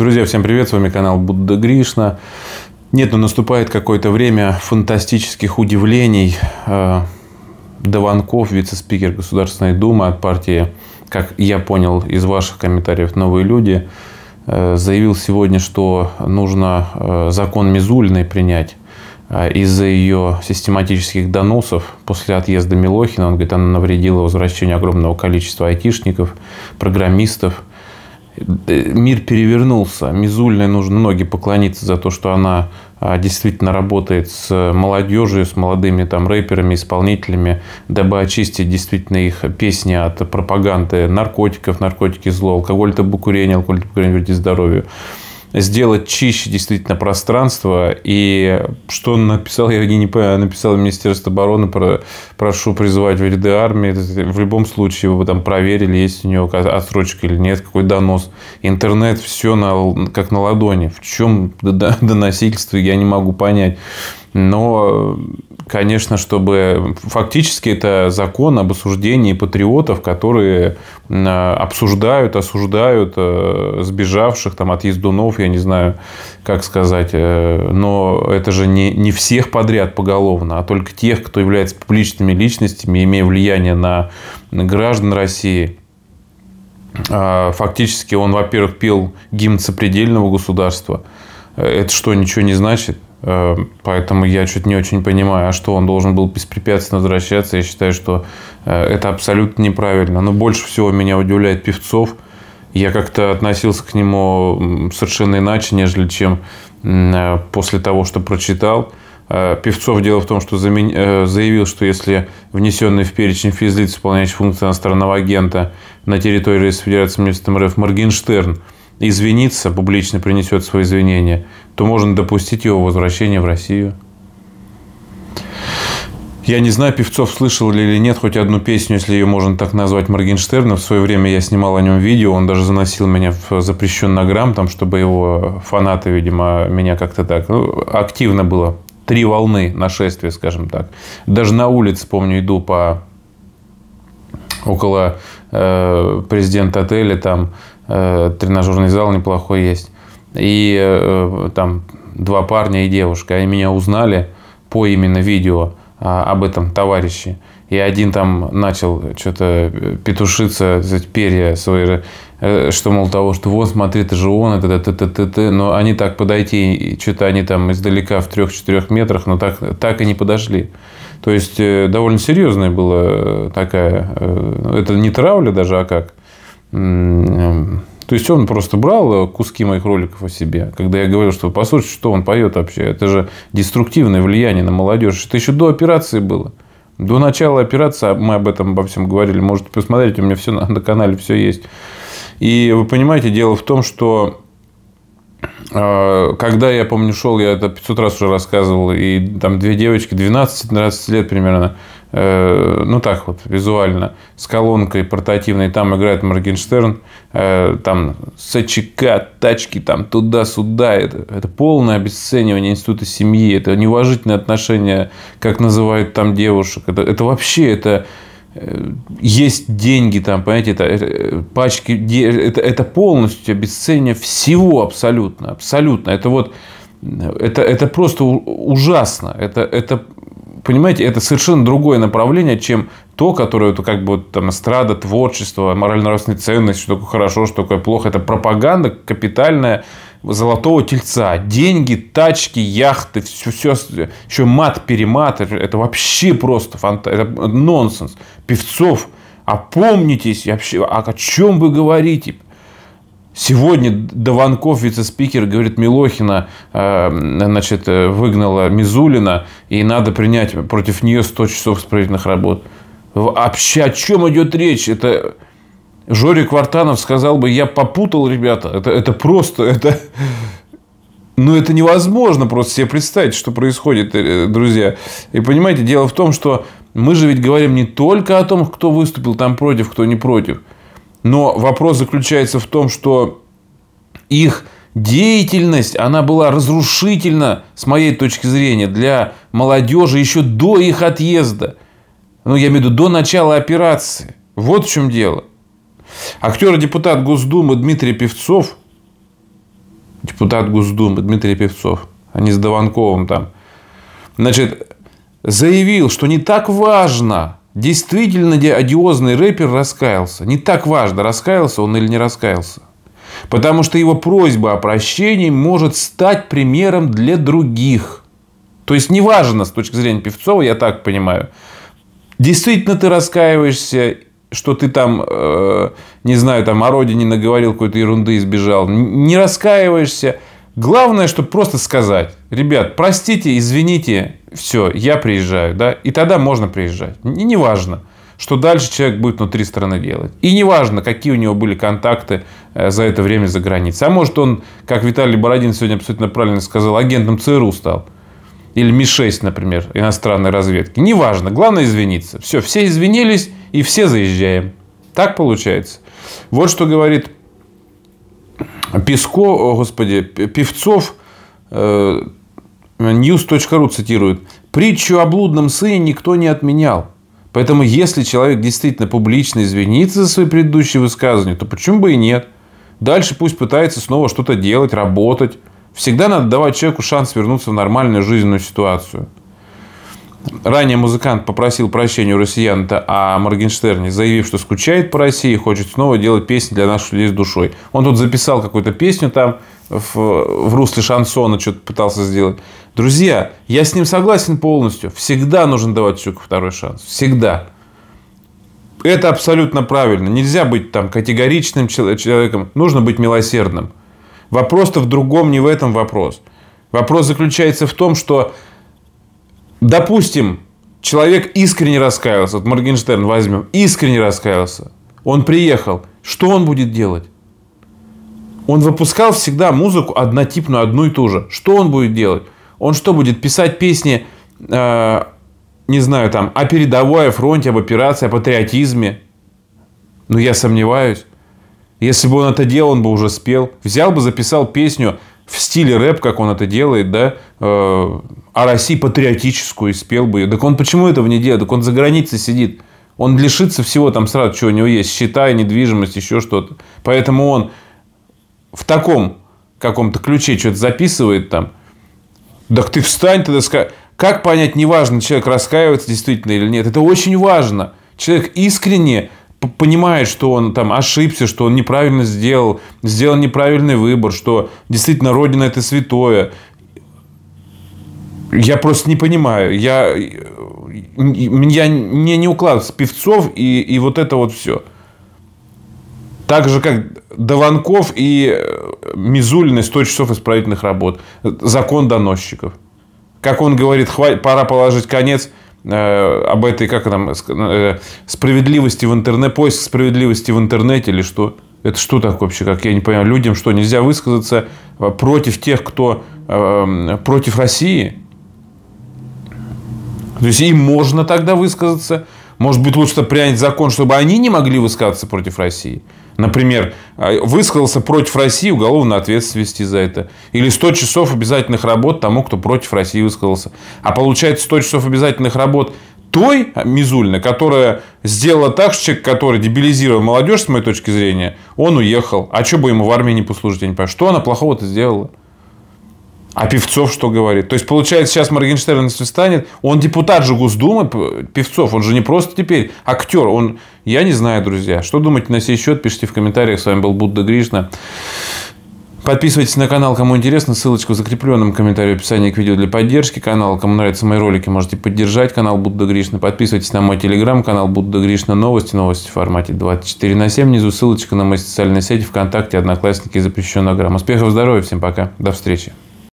Друзья, всем привет, с вами канал Будда Гришна. Нет, но ну, наступает какое-то время фантастических удивлений. Э, Даванков, вице-спикер Государственной Думы от партии, как я понял из ваших комментариев, «Новые люди», э, заявил сегодня, что нужно э, закон Мизульной принять из-за ее систематических доносов после отъезда Милохина. Он говорит, она навредила возвращению огромного количества айтишников, программистов – мир перевернулся. Мизульной нужно ноги поклониться за то, что она а, действительно работает с молодежью, с молодыми там рэперами, исполнителями, дабы очистить действительно их песни от пропаганды наркотиков, наркотики зло, алкоголь табу курение, алкоголь табу курение вредит здоровью сделать чище действительно пространство. И что он написал, я не понимаю, написал Министерство обороны, про, прошу призывать в ряды армии. В любом случае, вы там проверили, есть у него отсрочка или нет, какой донос. Интернет все на, как на ладони. В чем доносительство, я не могу понять. Но конечно, чтобы фактически это закон об осуждении патриотов, которые а, обсуждают, осуждают э, сбежавших там, от ездунов, я не знаю, как сказать. Э, но это же не, не всех подряд поголовно, а только тех, кто является публичными личностями, имея влияние на граждан России. А, фактически он, во-первых, пел гимн сопредельного государства. Э, это что, ничего не значит? Э, поэтому я чуть не очень понимаю, а что он должен был беспрепятственно возвращаться. Я считаю, что э, это абсолютно неправильно. Но больше всего меня удивляет Певцов. Я как-то относился к нему совершенно иначе, нежели чем э, после того, что прочитал. Певцов дело в том, что заявил, что если внесенный в перечень физлиц, исполняющий функции иностранного агента на территории Федерации Министерства МРФ Моргенштерн – извинится, публично принесет свои извинения, то можно допустить его возвращение в Россию. Я не знаю, Певцов слышал ли или нет хоть одну песню, если ее можно так назвать, Моргенштерна. В свое время я снимал о нем видео, он даже заносил меня в запрещенный грамм, там, чтобы его фанаты, видимо, меня как-то так... Ну, активно было. Три волны нашествия, скажем так. Даже на улице, помню, иду по... Около э, президента отеля там Э, тренажерный зал неплохой есть. И э, там два парня и девушка. Они меня узнали по именно видео а, об этом товарище. И один там начал что-то э, петушиться, перья свои, что мол того, что вот смотри, это же он, это т т т т Но они так подойти, что-то они там издалека в трех-четырех метрах, но так, так и не подошли. То есть довольно серьезная была такая, ну, это не травля даже, а как. Эм, то есть он просто брал э, куски моих роликов о себе. Когда я говорил, что послушайте, что он поет вообще, это же деструктивное влияние на молодежь. Это еще до операции было. До начала операции мы об этом обо всем говорили. Можете посмотреть, у меня все на, на канале все есть. И вы понимаете, дело в том, что э, когда я помню шел, я это 500 раз уже рассказывал, и там две девочки, 12-13 лет примерно, Э, ну так вот, визуально, с колонкой портативной, там играет Моргенштерн, э, там СЧК, тачки, там туда-сюда. Это, это полное обесценивание института семьи, это неуважительное отношение, как называют там девушек. Это, это вообще, это э, есть деньги там, понимаете, это, это пачки, это, это полностью обесценивание всего абсолютно, абсолютно. Это вот это, это просто ужасно. Это, это, понимаете, это совершенно другое направление, чем то, которое это как бы там эстрада, творчество, морально-нравственная ценность, что такое хорошо, что такое плохо. Это пропаганда капитальная золотого тельца. Деньги, тачки, яхты, все, все, еще мат-перемат. Это вообще просто фанта... это нонсенс. Певцов, опомнитесь, вообще, а о чем вы говорите? Сегодня Даванков, вице-спикер, говорит, Милохина э, значит, э, выгнала Мизулина, и надо принять против нее 100 часов исправительных работ. Вообще, о чем идет речь? Это Жорик Квартанов сказал бы, я попутал, ребята. Это, это просто, это... Ну, это невозможно просто себе представить, что происходит, э, друзья. И понимаете, дело в том, что мы же ведь говорим не только о том, кто выступил там против, кто не против. Но вопрос заключается в том, что их деятельность, она была разрушительна, с моей точки зрения, для молодежи еще до их отъезда. Ну, я имею в виду, до начала операции. Вот в чем дело. Актер и депутат Госдумы Дмитрий Певцов, депутат Госдумы Дмитрий Певцов, они с Даванковым там, значит, заявил, что не так важно, действительно одиозный рэпер раскаялся. Не так важно, раскаялся он или не раскаялся потому что его просьба о прощении может стать примером для других. То есть неважно с точки зрения Певцова, я так понимаю, действительно ты раскаиваешься, что ты там, э, не знаю, там о родине наговорил какой-то ерунды и сбежал. Не раскаиваешься. Главное, чтобы просто сказать, ребят, простите, извините, все, я приезжаю, да, и тогда можно приезжать, и неважно. важно что дальше человек будет внутри страны делать. И неважно, какие у него были контакты э, за это время за границей. А может он, как Виталий Бородин сегодня абсолютно правильно сказал, агентом ЦРУ стал. Или Ми-6, например, иностранной разведки. Неважно, главное извиниться. Все, все извинились и все заезжаем. Так получается. Вот что говорит Песко, о, господи, Певцов, э, news.ru цитирует. Притчу о блудном сыне никто не отменял. Поэтому, если человек действительно публично извинится за свои предыдущие высказывания, то почему бы и нет? Дальше пусть пытается снова что-то делать, работать. Всегда надо давать человеку шанс вернуться в нормальную жизненную ситуацию. Ранее музыкант попросил прощения у россиян о Моргенштерне, заявив, что скучает по России и хочет снова делать песни для наших людей с душой. Он тут записал какую-то песню там в, в русле шансона, что-то пытался сделать. Друзья, я с ним согласен полностью. Всегда нужно давать Чуку второй шанс. Всегда. Это абсолютно правильно. Нельзя быть там категоричным человеком. Нужно быть милосердным. Вопрос-то в другом, не в этом вопрос. Вопрос заключается в том, что допустим, человек искренне раскаялся, вот Моргенштерн возьмем, искренне раскаялся, он приехал, что он будет делать? Он выпускал всегда музыку однотипную, одну и ту же. Что он будет делать? Он что будет писать песни, э, не знаю, там, о передовой, о фронте, об операции, о патриотизме? Ну, я сомневаюсь. Если бы он это делал, он бы уже спел. Взял бы, записал песню в стиле рэп, как он это делает, да, э, о «А России патриотическую и спел бы ее. Так он почему этого не делает? Так он за границей сидит. Он лишится всего там сразу, что у него есть, счета, недвижимость, еще что-то. Поэтому он в таком каком-то ключе что-то записывает там. Так ты встань тогда, скажи. Как понять, неважно, человек раскаивается действительно или нет? Это очень важно. Человек искренне понимает, что он там ошибся, что он неправильно сделал, сделал неправильный выбор, что действительно Родина это святое. Я просто не понимаю. Я, меня не не укладывается певцов и, и вот это вот все. Так же, как Дованков и э, Мизулины 100 часов исправительных работ. Закон доносчиков. Как он говорит, хватит, пора положить конец – Э, об этой, как там, э, справедливости в интернете, поиск справедливости в интернете или что? Это что так вообще, как я не понимаю, людям что, нельзя высказаться э, против тех, кто э, против России? То есть им можно тогда высказаться. Может быть, лучше принять закон, чтобы они не могли высказаться против России. Например, э, высказался против России, уголовная ответственность за это. Или 100 часов обязательных работ тому, кто против России высказался. А получается 100 часов обязательных работ той а, Мизульна, которая сделала так, что человек, который дебилизировал молодежь, с моей точки зрения, он уехал. А что бы ему в армии не послужить? Я не понимаю. Что она плохого-то сделала? А Певцов что говорит? То есть, получается, сейчас Моргенштерн, если станет, он депутат же Госдумы, Певцов, он же не просто теперь актер, он... Я не знаю, друзья, что думаете на сей счет, пишите в комментариях. С вами был Будда Гришна. Подписывайтесь на канал, кому интересно. Ссылочка в закрепленном комментарии в описании к видео для поддержки канала. Кому нравятся мои ролики, можете поддержать канал Будда Гришна. Подписывайтесь на мой телеграм-канал Будда Гришна Новости. Новости в формате 24 на 7. Внизу ссылочка на мои социальные сети ВКонтакте, Одноклассники и запрещенная грамм. Успехов, здоровья, всем пока. До встречи.